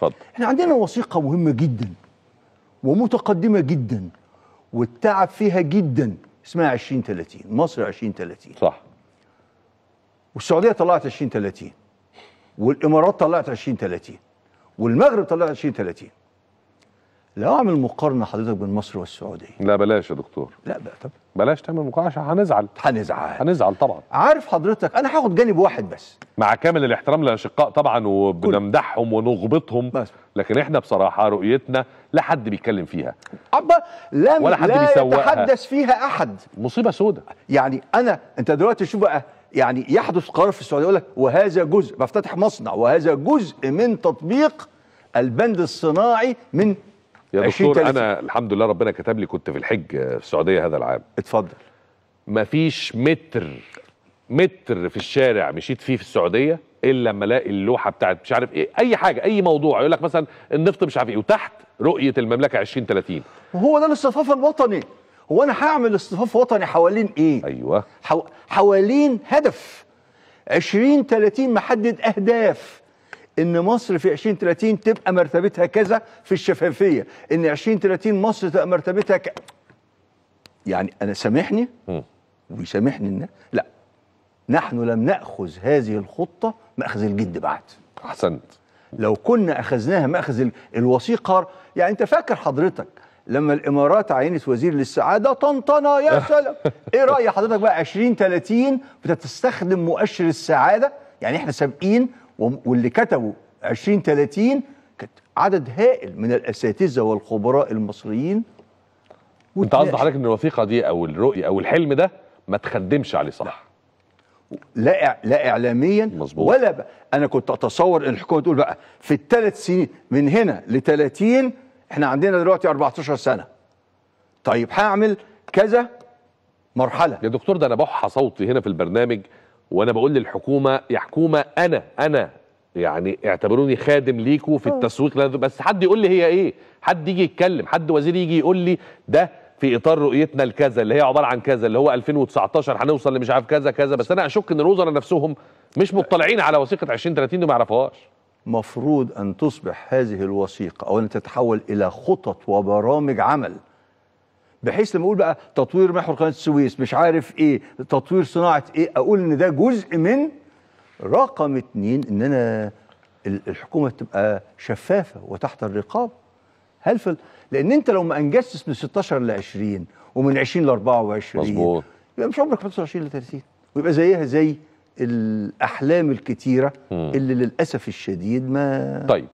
فضل. احنا عندنا وثيقه مهمه جدا ومتقدمه جدا والتعب فيها جدا اسمها 2030 مصر 2030 صح والسعوديه طلعت 2030 والامارات طلعت 2030 والمغرب طلعت 2030 لو اعمل مقارنه حضرتك بين مصر والسعوديه لا بلاش يا دكتور لا بقى طب بلاش تعمل مقاطعه عشان هنزعل هنزعل هنزعل طبعا عارف حضرتك انا هاخد جانب واحد بس مع كامل الاحترام للاشقاء طبعا وبنمدحهم ونغبطهم بس. لكن احنا بصراحه رؤيتنا لا حد بيتكلم فيها أبا لا ولا حد لا يتحدث فيها احد مصيبه سودة يعني انا انت دلوقتي شوف بقى يعني يحدث قرار في السعوديه يقول لك وهذا جزء بفتتح مصنع وهذا جزء من تطبيق البند الصناعي من يا دكتور انا الحمد لله ربنا كتب لي كنت في الحج في السعوديه هذا العام اتفضل مفيش متر متر في الشارع مشيت فيه في السعوديه الا لما الاقي اللوحه بتاعت مش عارف ايه اي حاجه اي موضوع يقول لك مثلا النفط مش عارف ايه وتحت رؤيه المملكه 2030 وهو ده الاصطفاف الوطني هو انا هعمل اصطفاف وطني حوالين ايه ايوه حو... حوالين هدف 20 30 محدد اهداف ان مصر في 2030 تبقى مرتبتها كذا في الشفافيه ان 2030 مصر تبقى مرتبتها ك... يعني انا سامحني ويسامحني الناس لا نحن لم ناخذ هذه الخطه ماخذ الجد بعد احسنت لو كنا اخذناها ماخذ الوثيقه يعني انت فاكر حضرتك لما الامارات عينت وزير للسعاده طنطنه يا سلام ايه راي حضرتك بقى 20 30 بتستخدم مؤشر السعاده يعني احنا سابقين واللي كتبوا 20 30 عدد هائل من الاساتذه والخبراء المصريين انت قصد حضرتك ان الوثيقه دي او الرؤيه او الحلم ده ما تخدمش عليه صح لا لا اعلاميا مزبوط. ولا بقى انا كنت اتصور ان الحكومه تقول بقى في الثلاث سنين من هنا ل 30 احنا عندنا دلوقتي 14 سنه طيب هعمل كذا مرحله يا دكتور ده انا بوحى صوتي هنا في البرنامج وانا بقول للحكومه يا حكومه انا انا يعني اعتبروني خادم ليكوا في التسويق بس حد يقول لي هي ايه حد يجي يتكلم حد وزير يجي يقول لي ده في اطار رؤيتنا لكذا اللي هي عباره عن كذا اللي هو 2019 هنوصل لمش عارف كذا كذا بس انا اشك ان الوزراء نفسهم مش مطلعين على وثيقه 2030 دي ما يعرفوهاش مفروض ان تصبح هذه الوثيقه او ان تتحول الى خطط وبرامج عمل بحيث لما اقول بقى تطوير محور قناه السويس مش عارف ايه تطوير صناعه ايه اقول ان ده جزء من رقم اتنين ان انا الحكومه تبقى شفافه وتحت الرقابه هل في لان انت لو ما انجزتش من 16 ل 20 ومن 20 ل 24 مظبوط يبقى مش عمرك 25 ل 30 ويبقى زيها زي الاحلام الكتيره اللي للاسف الشديد ما طيب